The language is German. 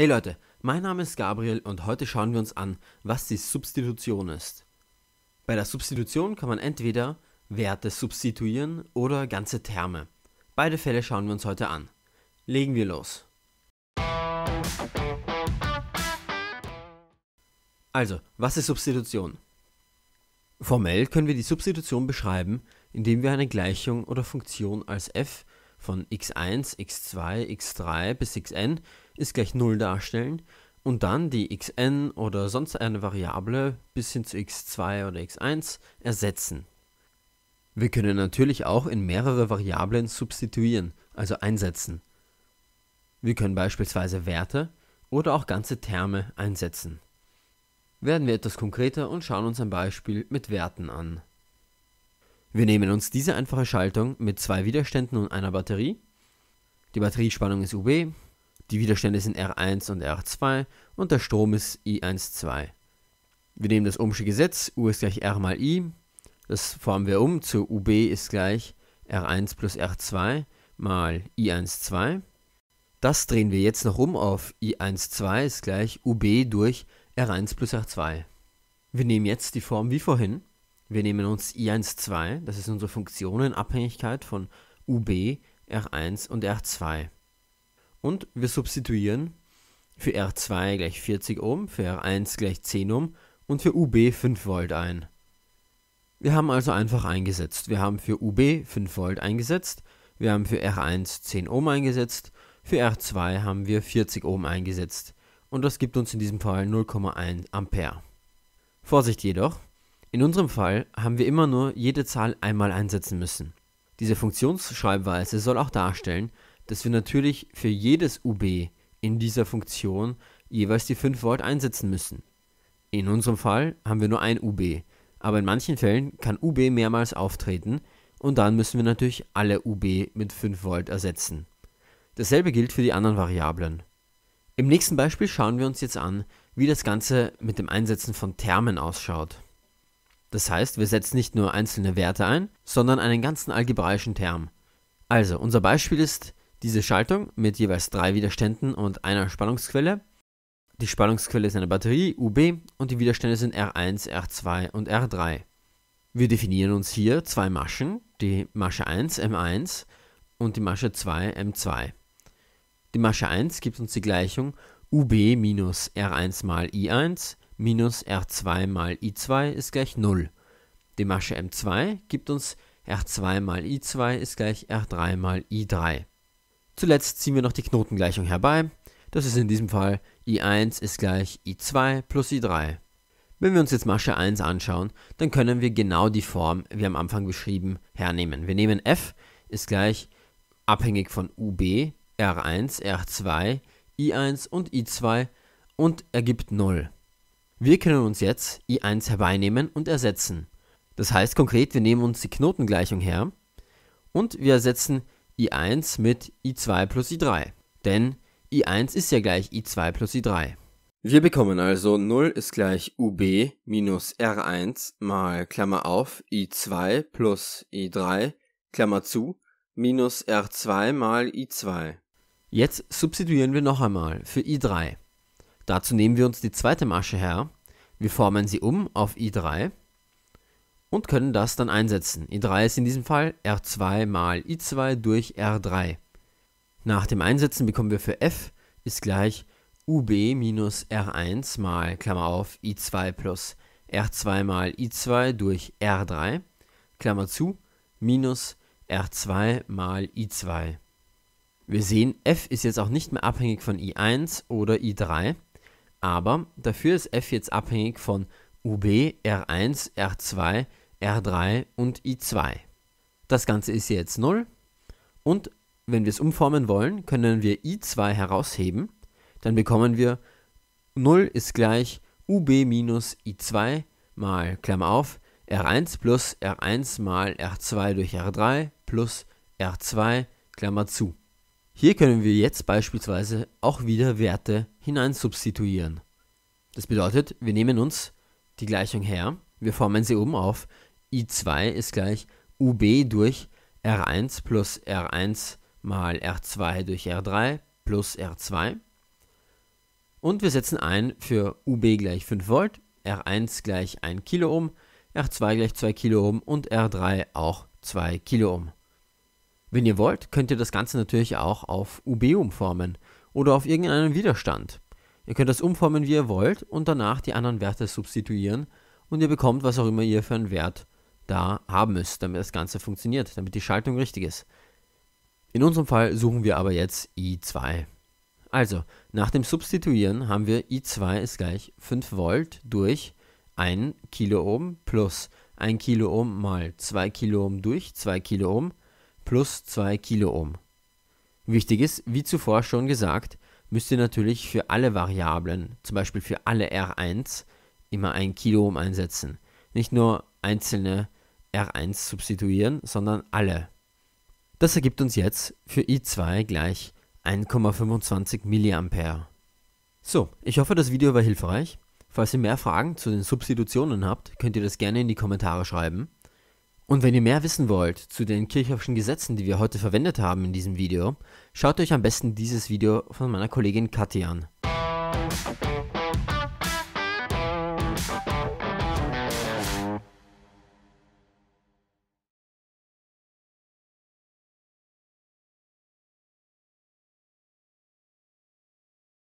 Hey Leute, mein Name ist Gabriel und heute schauen wir uns an, was die Substitution ist. Bei der Substitution kann man entweder Werte substituieren oder ganze Terme. Beide Fälle schauen wir uns heute an. Legen wir los. Also, was ist Substitution? Formell können wir die Substitution beschreiben, indem wir eine Gleichung oder Funktion als f von x1, x2, x3 bis xn ist gleich 0 darstellen und dann die xn oder sonst eine Variable bis hin zu x2 oder x1 ersetzen. Wir können natürlich auch in mehrere Variablen substituieren, also einsetzen. Wir können beispielsweise Werte oder auch ganze Terme einsetzen. Werden wir etwas konkreter und schauen uns ein Beispiel mit Werten an. Wir nehmen uns diese einfache Schaltung mit zwei Widerständen und einer Batterie. Die Batteriespannung ist UB, die Widerstände sind R1 und R2 und der Strom ist I12. Wir nehmen das Ohmsche Gesetz, U ist gleich R mal I, das formen wir um zu UB ist gleich R1 plus R2 mal I12. Das drehen wir jetzt noch um auf I12 ist gleich UB durch R1 plus R2. Wir nehmen jetzt die Form wie vorhin wir nehmen uns I1,2, das ist unsere Funktionenabhängigkeit von UB, R1 und R2. Und wir substituieren für R2 gleich 40 Ohm, für R1 gleich 10 Ohm und für UB 5 Volt ein. Wir haben also einfach eingesetzt. Wir haben für UB 5 Volt eingesetzt, wir haben für R1 10 Ohm eingesetzt, für R2 haben wir 40 Ohm eingesetzt. Und das gibt uns in diesem Fall 0,1 Ampere. Vorsicht jedoch, in unserem Fall haben wir immer nur jede Zahl einmal einsetzen müssen. Diese Funktionsschreibweise soll auch darstellen, dass wir natürlich für jedes UB in dieser Funktion jeweils die 5 Volt einsetzen müssen. In unserem Fall haben wir nur ein UB, aber in manchen Fällen kann UB mehrmals auftreten und dann müssen wir natürlich alle UB mit 5 Volt ersetzen. Dasselbe gilt für die anderen Variablen. Im nächsten Beispiel schauen wir uns jetzt an, wie das Ganze mit dem Einsetzen von Termen ausschaut. Das heißt, wir setzen nicht nur einzelne Werte ein, sondern einen ganzen algebraischen Term. Also, unser Beispiel ist diese Schaltung mit jeweils drei Widerständen und einer Spannungsquelle. Die Spannungsquelle ist eine Batterie, UB, und die Widerstände sind R1, R2 und R3. Wir definieren uns hier zwei Maschen, die Masche 1, M1 und die Masche 2, M2. Die Masche 1 gibt uns die Gleichung UB minus R1 mal I1 minus R2 mal I2 ist gleich 0. Die Masche M2 gibt uns R2 mal I2 ist gleich R3 mal I3. Zuletzt ziehen wir noch die Knotengleichung herbei. Das ist in diesem Fall I1 ist gleich I2 plus I3. Wenn wir uns jetzt Masche 1 anschauen, dann können wir genau die Form, wie am Anfang beschrieben, hernehmen. Wir nehmen f ist gleich abhängig von ub r1, r2, i1 und i2 und ergibt 0. Wir können uns jetzt i1 herbeinehmen und ersetzen. Das heißt konkret, wir nehmen uns die Knotengleichung her und wir ersetzen i1 mit i2 plus i3. Denn i1 ist ja gleich i2 plus i3. Wir bekommen also 0 ist gleich ub minus r1 mal Klammer auf i2 plus i3 Klammer zu minus r2 mal i2. Jetzt substituieren wir noch einmal für i3. Dazu nehmen wir uns die zweite Masche her, wir formen sie um auf i3 und können das dann einsetzen. i3 ist in diesem Fall r2 mal i2 durch r3. Nach dem Einsetzen bekommen wir für f ist gleich ub minus r1 mal Klammer auf i2 plus r2 mal i2 durch r3 Klammer zu minus r2 mal i2. Wir sehen, f ist jetzt auch nicht mehr abhängig von i1 oder i3, aber dafür ist f jetzt abhängig von UB, R1, R2, R3 und I2. Das Ganze ist jetzt 0 und wenn wir es umformen wollen, können wir I2 herausheben. Dann bekommen wir 0 ist gleich UB minus I2 mal Klammer auf R1 plus R1 mal R2 durch R3 plus R2 Klammer zu. Hier können wir jetzt beispielsweise auch wieder Werte hineinsubstituieren. Das bedeutet, wir nehmen uns die Gleichung her, wir formen sie oben auf i2 ist gleich ub durch r1 plus r1 mal r2 durch r3 plus r2 und wir setzen ein für ub gleich 5 Volt, r1 gleich 1 Kiloohm, r2 gleich 2 Kiloohm und r3 auch 2 Kiloohm. Wenn ihr wollt, könnt ihr das Ganze natürlich auch auf UB umformen oder auf irgendeinen Widerstand. Ihr könnt das umformen, wie ihr wollt und danach die anderen Werte substituieren und ihr bekommt, was auch immer ihr für einen Wert da haben müsst, damit das Ganze funktioniert, damit die Schaltung richtig ist. In unserem Fall suchen wir aber jetzt I2. Also, nach dem Substituieren haben wir I2 ist gleich 5 Volt durch 1 Kiloohm plus 1 Kiloohm mal 2 Kiloohm durch 2 Kiloohm plus 2 Kiloohm. Wichtig ist, wie zuvor schon gesagt, müsst ihr natürlich für alle Variablen, zum Beispiel für alle R1, immer ein Kiloohm einsetzen. Nicht nur einzelne R1 substituieren, sondern alle. Das ergibt uns jetzt für I2 gleich 1,25 mA. So, ich hoffe, das Video war hilfreich. Falls ihr mehr Fragen zu den Substitutionen habt, könnt ihr das gerne in die Kommentare schreiben. Und wenn ihr mehr wissen wollt zu den kirchhoffschen Gesetzen, die wir heute verwendet haben in diesem Video, schaut euch am besten dieses Video von meiner Kollegin Kathi an.